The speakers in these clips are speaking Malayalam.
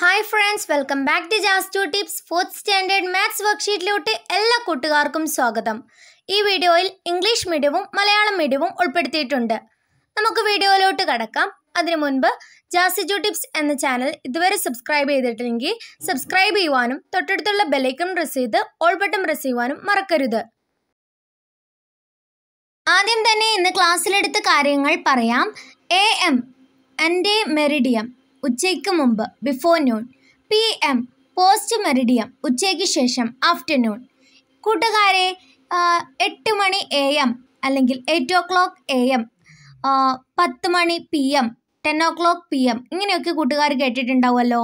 Hi friends welcome back to Jaz two tips fourth standard maths വർക്ക്ഷീറ്റിലോട്ട് എല്ലാ കൂട്ടുകാർക്കും സ്വാഗതം ഈ വീഡിയോയിൽ ഇംഗ്ലീഷ് മീഡിയവും മലയാളം മീഡിയവും ഉൾപ്പെടുത്തിയിട്ടുണ്ട് നമുക്ക് വീഡിയോയിലോട്ട് കടക്കാം അതിനു മുൻപ് ടു ടിപ്സ് എന്ന ചാനൽ ഇതുവരെ സബ്സ്ക്രൈബ് ചെയ്തിട്ടില്ലെങ്കിൽ സബ്സ്ക്രൈബ് ചെയ്യുവാനും തൊട്ടടുത്തുള്ള ബെലൈക്കൺ പ്രസ് ചെയ്ത് ഓൾ ബട്ടൺ പ്രസ് ചെയ്യുവാനും മറക്കരുത് ആദ്യം തന്നെ ഇന്ന് ക്ലാസ്സിലെടുത്ത കാര്യങ്ങൾ പറയാം എ എം എൻ്റെ മെറിഡിയം ഉച്ചയ്ക്ക് മുമ്പ് before noon p m post meridiem ഉച്ചയ്ക്ക് ശേഷം ആഫ്റ്റർനൂൺ കൂട്ടുകാരെ എട്ട് മണി എ എം അല്ലെങ്കിൽ eight o'clock a m പത്ത് മണി p m ten o'clock p m ഇങ്ങനെയൊക്കെ കൂട്ടുകാർ കേട്ടിട്ടുണ്ടാവുമല്ലോ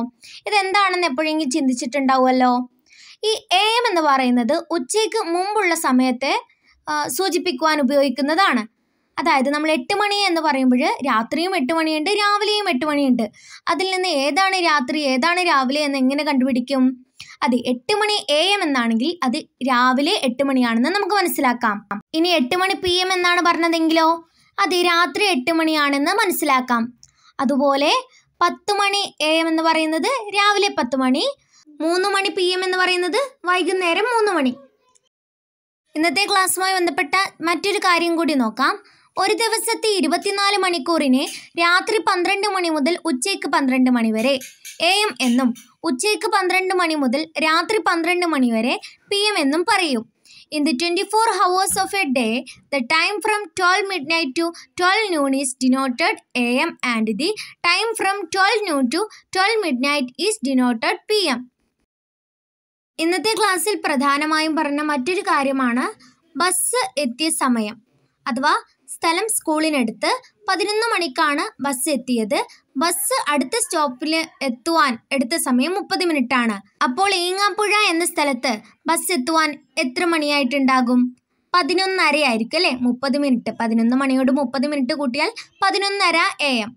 ഇതെന്താണെന്ന് എപ്പോഴെങ്കിലും ചിന്തിച്ചിട്ടുണ്ടാവുമല്ലോ ഈ എ എം എന്ന് പറയുന്നത് ഉച്ചയ്ക്ക് മുമ്പുള്ള സമയത്തെ സൂചിപ്പിക്കുവാൻ ഉപയോഗിക്കുന്നതാണ് അതായത് നമ്മൾ എട്ട് മണി എന്ന് പറയുമ്പോൾ രാത്രിയും എട്ട് മണിയുണ്ട് രാവിലെയും എട്ട് മണിയുണ്ട് അതിൽ നിന്ന് ഏതാണ് രാത്രി ഏതാണ് രാവിലെ എന്ന് എങ്ങനെ കണ്ടുപിടിക്കും അതെ എട്ട് മണി എ എം എന്നാണെങ്കിൽ അത് രാവിലെ എട്ട് മണിയാണെന്ന് നമുക്ക് മനസ്സിലാക്കാം ഇനി എട്ട് മണി പി എം എന്നാണ് പറഞ്ഞതെങ്കിലോ അത് രാത്രി എട്ട് മണിയാണെന്ന് മനസ്സിലാക്കാം അതുപോലെ പത്ത് മണി എ എം എന്ന് പറയുന്നത് രാവിലെ പത്ത് മണി മൂന്ന് മണി പി എം എന്ന് പറയുന്നത് വൈകുന്നേരം മൂന്ന് മണി ഇന്നത്തെ ക്ലാസ്സുമായി ബന്ധപ്പെട്ട മറ്റൊരു കാര്യം കൂടി നോക്കാം ഒരു ദിവസത്തെ ഇരുപത്തിനാല് മണിക്കൂറിനെ രാത്രി പന്ത്രണ്ട് മണി മുതൽ ഉച്ചയ്ക്ക് പന്ത്രണ്ട് മണി വരെ എ എം എന്നും ഉച്ചയ്ക്ക് പന്ത്രണ്ട് മണി മുതൽ രാത്രി പന്ത്രണ്ട് മണി വരെ പി എം എന്നും പറയും in the twenty four hours of a day the time from twelve midnight to twelve noon is denoted a m and the time from twelve noon to twelve midnight is denoted p m ഇന്നത്തെ ക്ലാസ്സിൽ പ്രധാനമായും പറഞ്ഞ മറ്റൊരു കാര്യമാണ് ബസ് എത്തിയ സമയം അഥവാ സ്ഥലം സ്കൂളിനടുത്ത് പതിനൊന്ന് മണിക്കാണ് ബസ് എത്തിയത് ബസ് അടുത്ത സ്റ്റോപ്പിൽ എത്തുവാൻ എടുത്ത സമയം മുപ്പത് ആണ് അപ്പോൾ ഈങ്ങാപ്പുഴ എന്ന സ്ഥലത്ത് ബസ് എത്തുവാൻ എത്ര മണിയായിട്ടുണ്ടാകും പതിനൊന്നര ആയിരിക്കും അല്ലേ മുപ്പത് മിനിറ്റ് പതിനൊന്ന് മണിയോട് മുപ്പത് മിനിറ്റ് കൂട്ടിയാൽ പതിനൊന്നര എ എം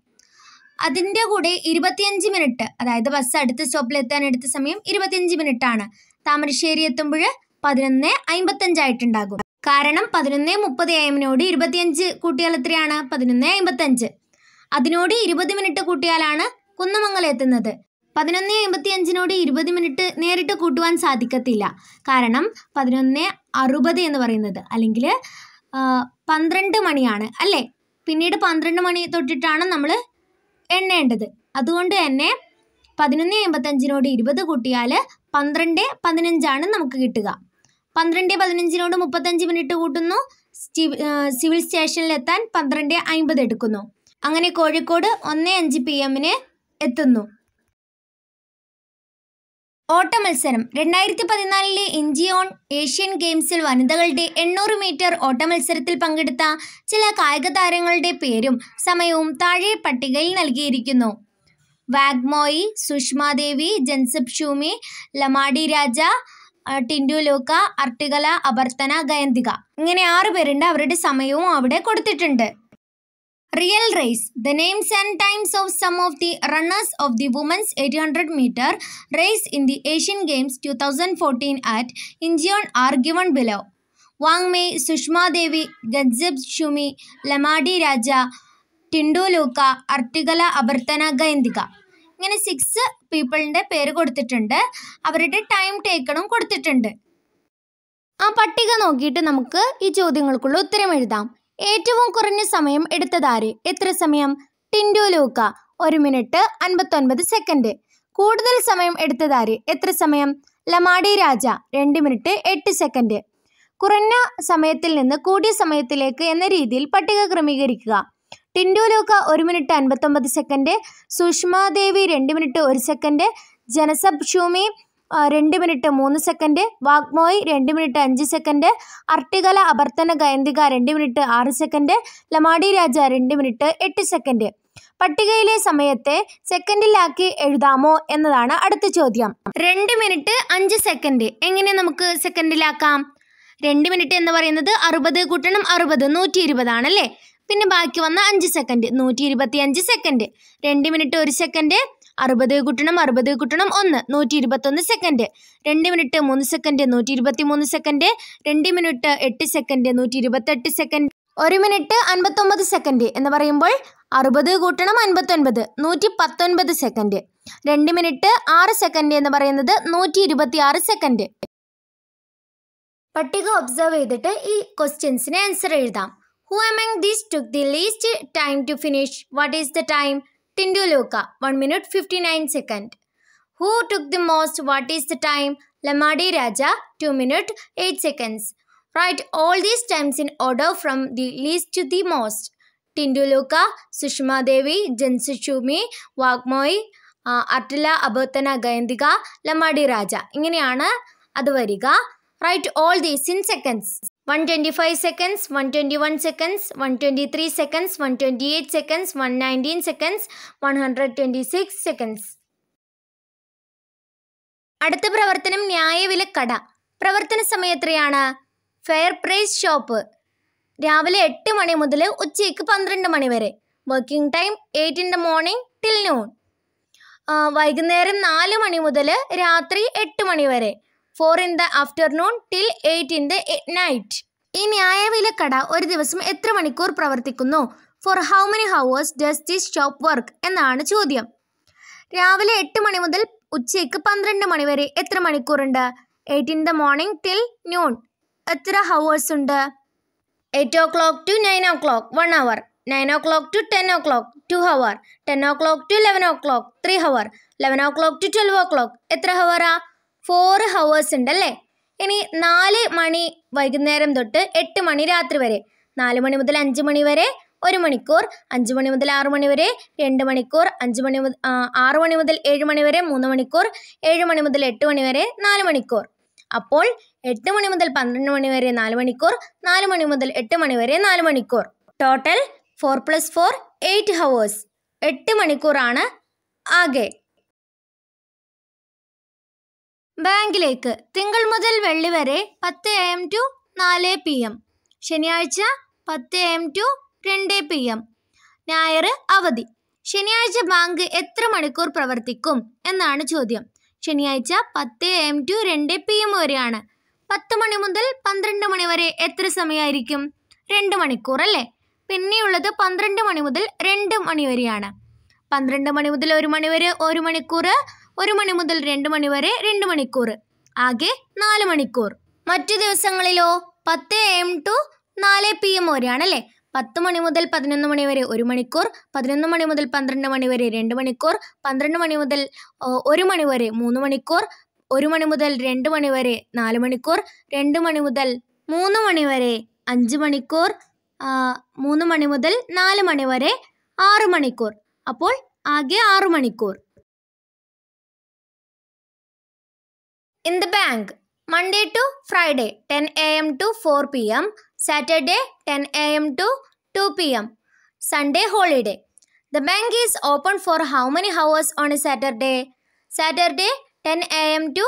അതിൻ്റെ കൂടെ ഇരുപത്തിയഞ്ച് മിനിറ്റ് അതായത് ബസ് അടുത്ത സ്റ്റോപ്പിൽ എത്താൻ എടുത്ത സമയം ഇരുപത്തിയഞ്ച് ആണ് താമരശ്ശേരി എത്തുമ്പോൾ പതിനൊന്ന് അമ്പത്തഞ്ചായിട്ടുണ്ടാകും കാരണം പതിനൊന്ന് മുപ്പത് എമ്മിനോട് ഇരുപത്തിയഞ്ച് കൂട്ടിയാൽ എത്രയാണ് പതിനൊന്ന് അമ്പത്തഞ്ച് അതിനോട് ഇരുപത് മിനിറ്റ് കൂട്ടിയാലാണ് കുന്നമംഗലം എത്തുന്നത് പതിനൊന്ന് അമ്പത്തി അഞ്ചിനോട് ഇരുപത് മിനിറ്റ് നേരിട്ട് കൂട്ടുവാൻ സാധിക്കത്തില്ല കാരണം പതിനൊന്ന് അറുപത് എന്ന് പറയുന്നത് അല്ലെങ്കിൽ പന്ത്രണ്ട് മണിയാണ് അല്ലേ പിന്നീട് പന്ത്രണ്ട് മണി തൊട്ടിട്ടാണ് നമ്മൾ എണ്ണേണ്ടത് അതുകൊണ്ട് തന്നെ പതിനൊന്ന് അമ്പത്തഞ്ചിനോട് ഇരുപത് കൂട്ടിയാൽ പന്ത്രണ്ട് പതിനഞ്ചാണ് നമുക്ക് കിട്ടുക പന്ത്രണ്ട് പതിനഞ്ചിനോട് മുപ്പത്തഞ്ച് മിനിറ്റ് കൂട്ടുന്നു സിവിൽ സ്റ്റേഷനിലെത്താൻ പന്ത്രണ്ട് അമ്പത് എടുക്കുന്നു അങ്ങനെ കോഴിക്കോട് ഒന്ന് അഞ്ച് പി എമ്മിന് എത്തുന്നു ഓട്ട മത്സരം രണ്ടായിരത്തി പതിനാലിലെ ഇഞ്ചിയോൺ ഏഷ്യൻ ഗെയിംസിൽ വനിതകളുടെ എണ്ണൂറ് മീറ്റർ ഓട്ട മത്സരത്തിൽ പങ്കെടുത്ത ചില കായിക താരങ്ങളുടെ പേരും സമയവും താഴെ പട്ടികയിൽ നൽകിയിരിക്കുന്നു വാഗ്മോയി സുഷമാദേവി ജൻസബ് ഷൂമി ലമാഡി രാജ ടിൻഡു ലൂക്ക അർട്ടികല അപർത്തന ഗയന്തിക ഇങ്ങനെ ആറ് പേരുണ്ട് അവരുടെ സമയവും അവിടെ കൊടുത്തിട്ടുണ്ട് real race the names and times of some of the runners of the women's eight hundred metre race in the Asian Games two thousand fourteen at Incheon are given below വാങ്മേ സുഷ്മാദേവി ഗജ്ജബ് ഷുമി ലമാഡി രാജ ടിൻഡു ലൂക്ക അർട്ടികല അഭർത്തന ഗയന്തിക ഇങ്ങനെ സിക്സ് പീപ്പിളിന്റെ പേര് കൊടുത്തിട്ടുണ്ട് അവരുടെ ടൈം ടേക്കണും കൊടുത്തിട്ടുണ്ട് ആ പട്ടിക നോക്കിയിട്ട് നമുക്ക് ഈ ചോദ്യങ്ങൾക്കുള്ള ഉത്തരം എഴുതാം ഏറ്റവും കുറഞ്ഞ സമയം എടുത്തതാര് എത്ര സമയം ടിൻഡു ലൂക്ക ഒരു മിനിറ്റ് അൻപത്തൊൻപത് സെക്കൻഡ് കൂടുതൽ സമയം എടുത്തതാര് എത്ര സമയം ലമാഡി രാജ രണ്ട് മിനിറ്റ് എട്ട് സെക്കൻഡ് കുറഞ്ഞ സമയത്തിൽ നിന്ന് കൂടിയ സമയത്തിലേക്ക് എന്ന രീതിയിൽ പട്ടിക ക്രമീകരിക്കുക ടിൻഡു ലൂക്ക ഒരു മിനിറ്റ് അൻപത്തൊമ്പത് സെക്കൻഡ് സുഷ്മാദേവി രണ്ട് മിനിറ്റ് ഒരു സെക്കൻഡ് ജനസബ് ഷൂമി രണ്ട് മിനിറ്റ് മൂന്ന് സെക്കൻഡ് വാഗ്മോയ് രണ്ട് മിനിറ്റ് അഞ്ച് സെക്കൻഡ് അർട്ടികല അപർത്തന ഗയന്തിക രണ്ട് മിനിറ്റ് ആറ് സെക്കൻഡ് ലമാഡി രാജ രണ്ട് മിനിറ്റ് എട്ട് സെക്കൻഡ് പട്ടികയിലെ സമയത്തെ സെക്കൻഡിലാക്കി എഴുതാമോ എന്നതാണ് അടുത്ത ചോദ്യം രണ്ട് മിനിറ്റ് അഞ്ച് സെക്കൻഡ് എങ്ങനെ നമുക്ക് സെക്കൻഡിലാക്കാം രണ്ട് മിനിറ്റ് എന്ന് പറയുന്നത് അറുപത് കൂട്ടണം അറുപത് നൂറ്റി ഇരുപതാണല്ലേ പിന്നെ ബാക്കി വന്ന അഞ്ച് സെക്കൻഡ് നൂറ്റി ഇരുപത്തി അഞ്ച് സെക്കൻഡ് രണ്ട് മിനിറ്റ് ഒരു സെക്കൻഡ് അറുപത് കുട്ടണം അറുപത് കുട്ടണം ഒന്ന് നൂറ്റി ഇരുപത്തൊന്ന് സെക്കൻഡ് രണ്ട് മിനിറ്റ് മൂന്ന് സെക്കൻഡ് നൂറ്റി ഇരുപത്തി മൂന്ന് സെക്കൻഡ് രണ്ട് മിനിറ്റ് എട്ട് സെക്കൻഡ് നൂറ്റി ഇരുപത്തെട്ട് സെക്കൻഡ് ഒരു മിനിറ്റ് അൻപത്തൊമ്പത് സെക്കൻഡ് എന്ന് പറയുമ്പോൾ അറുപത് കൂട്ടണം അൻപത്തൊൻപത് നൂറ്റി പത്തൊൻപത് സെക്കൻഡ് രണ്ട് മിനിറ്റ് ആറ് സെക്കൻഡ് എന്ന് പറയുന്നത് നൂറ്റി ഇരുപത്തി ആറ് സെക്കൻഡ് പട്ടിക ഒബ്സർവ് ചെയ്തിട്ട് ഈ ക്വസ്റ്റ്യൻസിന് ആൻസർ എഴുതാം Who among these took the least time to finish? What is the time? Tinduloka, 1 minute 59 second. Who took the most? What is the time? Lamadi Raja, 2 minute 8 seconds. Write all these times in order from the least to the most. Tinduloka, Sushma Devi, Jansushumi, Wagmoi, അട്ടില അബോത്തന ഗയന്തിക Lamadi Raja. ഇങ്ങനെയാണ് അത് വരിക Write all these in seconds. One twenty five seconds one twenty one seconds one twenty three seconds one twenty eight seconds one nineteen seconds one hundred twenty six seconds അടുത്ത പ്രവർത്തനം ന്യായവില കട പ്രവർത്തന സമയത്രയാണ് ഫെയർ പ്രൈസ് ഷോപ്പ് രാവിലെ എട്ട് മണി മുതൽ ഉച്ചയ്ക്ക് പന്ത്രണ്ട് മണി വരെ working time eight in the morning till noon വൈകുന്നേരം നാല് മണി മുതൽ രാത്രി എട്ട് മണി വരെ four in the afternoon till eight in the night ഈ ന്യായവിലക്കട ഒരു ദിവസം എത്ര മണിക്കൂർ പ്രവർത്തിക്കുന്നു for how many hours does this shop work എന്നാണ് ചോദ്യം രാവിലെ എട്ട് മണി മുതൽ ഉച്ചയ്ക്ക് പന്ത്രണ്ട് മണി വരെ എത്ര മണിക്കൂറുണ്ട് eight in the morning till noon എത്ര ഹവേഴ്സ് ഉണ്ട് eight o'clock to nine o'clock one hour nine o'clock to ten o'clock two hour ten o'clock to eleven o'clock three hour eleven o'clock to twelve o'clock എത്ര ഹവറാ ഫോർ ഹവേഴ്സ് ഉണ്ട് അല്ലേ ഇനി നാല് മണി വൈകുന്നേരം തൊട്ട് എട്ട് മണി രാത്രി വരെ നാല് മണി മുതൽ അഞ്ച് മണി വരെ ഒരു മണിക്കൂർ അഞ്ച് മണി മുതൽ ആറ് മണി വരെ രണ്ട് മണിക്കൂർ അഞ്ച് മണി മുതൽ ആറ് മണി മുതൽ ഏഴ് മണി വരെ മൂന്ന് മണിക്കൂർ ഏഴ് മണി മുതൽ എട്ട് മണി വരെ നാല് മണിക്കൂർ അപ്പോൾ എട്ട് മണി മുതൽ പന്ത്രണ്ട് മണി വരെ നാല് മണിക്കൂർ നാല് മണി മുതൽ എട്ട് മണി വരെ നാല് മണിക്കൂർ total four plus four eight hours എട്ട് മണിക്കൂറാണ് ആകെ ബാങ്കിലേക്ക് തിങ്കൾ മുതൽ വെള്ളി വരെ പത്ത് എ എം ടു നാല് പി എം ശനിയാഴ്ച പത്ത് എ എം ടു രണ്ട് പി എം ഞായർ അവധി ശനിയാഴ്ച ബാങ്ക് എത്ര മണിക്കൂർ പ്രവർത്തിക്കും എന്നാണ് ചോദ്യം ശനിയാഴ്ച പത്ത് എ എം ടു രണ്ട് പി എം വരെയാണ് പത്ത് മണി മുതൽ പന്ത്രണ്ട് മണി വരെ എത്ര സമയമായിരിക്കും രണ്ട് മണിക്കൂർ അല്ലേ പിന്നെയുള്ളത് പന്ത്രണ്ട് മണി മുതൽ രണ്ട് മണി വരെയാണ് പന്ത്രണ്ട് മണി മുതൽ ഒരു മണി വരെ ഒരു മണിക്കൂർ ഒരു മണി മുതൽ രണ്ട് മണി വരെ രണ്ട് മണിക്കൂർ ആകെ നാല് മണിക്കൂർ മറ്റു ദിവസങ്ങളിലോ പത്ത് എ എം ടു നാല് പി എം വരെയാണല്ലേ പത്ത് മണി മുതൽ പതിനൊന്ന് മണി വരെ ഒരു മണിക്കൂർ പതിനൊന്ന് മണി മുതൽ പന്ത്രണ്ട് മണി വരെ രണ്ട് മണിക്കൂർ പന്ത്രണ്ട് മണി മുതൽ ഒരു മണി വരെ മൂന്ന് മണിക്കൂർ ഒരു മണി മുതൽ രണ്ട് മണി വരെ നാല് മണിക്കൂർ രണ്ട് മണി മുതൽ മൂന്ന് മണി വരെ അഞ്ച് മണിക്കൂർ മൂന്ന് മണി മുതൽ നാല് മണി വരെ ആറ് മണിക്കൂർ അപ്പോൾ ആകെ ആറ് മണിക്കൂർ in the bank Monday to Friday 10 a.m. to 4 p.m. Saturday 10 a.m. to 2 p.m. Sunday holiday. The bank is open for how many hours on a Saturday? Saturday 10 a.m. to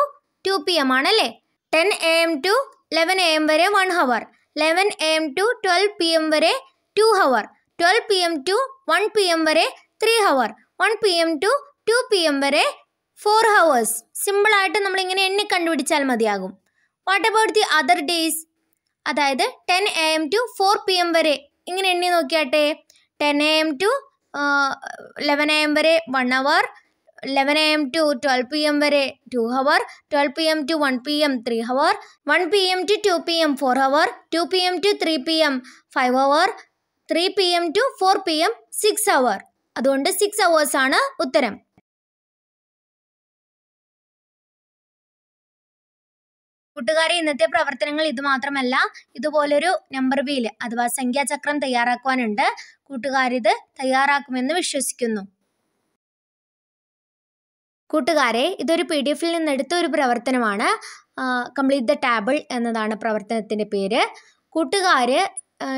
2 p.m. ആണല്ലേ ten A M to eleven A M വരെ one hour eleven A M 12 p.m. P M p.m. Two hour p.m. P M to one P M വരെ ത്രീ ഹവർ ഫോർ ഹവേഴ്സ് സിമ്പിളായിട്ട് നമ്മൾ ഇങ്ങനെ എണ്ണി കണ്ടുപിടിച്ചാൽ മതിയാകും what about the other days അതായത് ten A M to four P M വരെ ഇങ്ങനെ എണ്ണി നോക്കിയാട്ടെ ten A M to eleven A M വരെ one hour eleven A M to twelve P M വരെ two hour twelve P M to one P M three hour one P M to two P M four hour two P M to three P M five hour three P M to four P M six hour അതുകൊണ്ട് സിക്സ് അവേഴ്സാണ് ഉത്തരം കൂട്ടുകാരെ ഇന്നത്തെ പ്രവർത്തനങ്ങൾ ഇത് മാത്രമല്ല ഇതുപോലൊരു നമ്പർ വീൽ അഥവാ സംഖ്യാചക്രം തയ്യാറാക്കുവാനുണ്ട് കൂട്ടുകാരിത് തയ്യാറാക്കുമെന്ന് വിശ്വസിക്കുന്നു കൂട്ടുകാരെ ഇതൊരു പി ഡി എഫിൽ നിന്നെടുത്ത ഒരു പ്രവർത്തനമാണ് കംപ്ലീറ്റ് ദ ടേബിൾ എന്നതാണ് പ്രവർത്തനത്തിൻ്റെ പേര് കൂട്ടുകാർ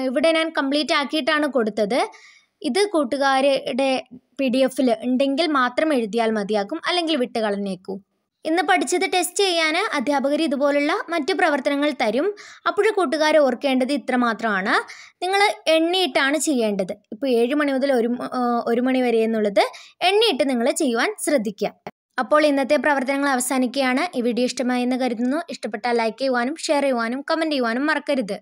ഇവിടെ ഞാൻ കംപ്ലീറ്റ് ആക്കിയിട്ടാണ് കൊടുത്തത് ഇത് കൂട്ടുകാരുടെ പി ഡി എഫിൽ ഉണ്ടെങ്കിൽ മാത്രം എഴുതിയാൽ മതിയാകും അല്ലെങ്കിൽ വിട്ട് കളഞ്ഞേക്കൂ ഇന്ന് പഠിച്ചത് ടെസ്റ്റ് ചെയ്യാൻ അധ്യാപകർ ഇതുപോലുള്ള മറ്റു പ്രവർത്തനങ്ങൾ തരും അപ്പോൾ കൂട്ടുകാർ ഓർക്കേണ്ടത് ഇത്രമാത്രമാണ് നിങ്ങൾ എണ്ണിയിട്ടാണ് ചെയ്യേണ്ടത് ഇപ്പോൾ ഏഴ് മണി മുതൽ ഒരു ഒരു മണി വരെ എന്നുള്ളത് എണ്ണിയിട്ട് നിങ്ങൾ ചെയ്യുവാൻ ശ്രദ്ധിക്കുക അപ്പോൾ ഇന്നത്തെ പ്രവർത്തനങ്ങൾ അവസാനിക്കുകയാണ് ഈ വീഡിയോ ഇഷ്ടമായി എന്ന് കരുതുന്നു ഇഷ്ടപ്പെട്ടാൽ ലൈക്ക് ചെയ്യുവാനും ഷെയർ ചെയ്യുവാനും കമൻറ്റ് ചെയ്യുവാനും മറക്കരുത്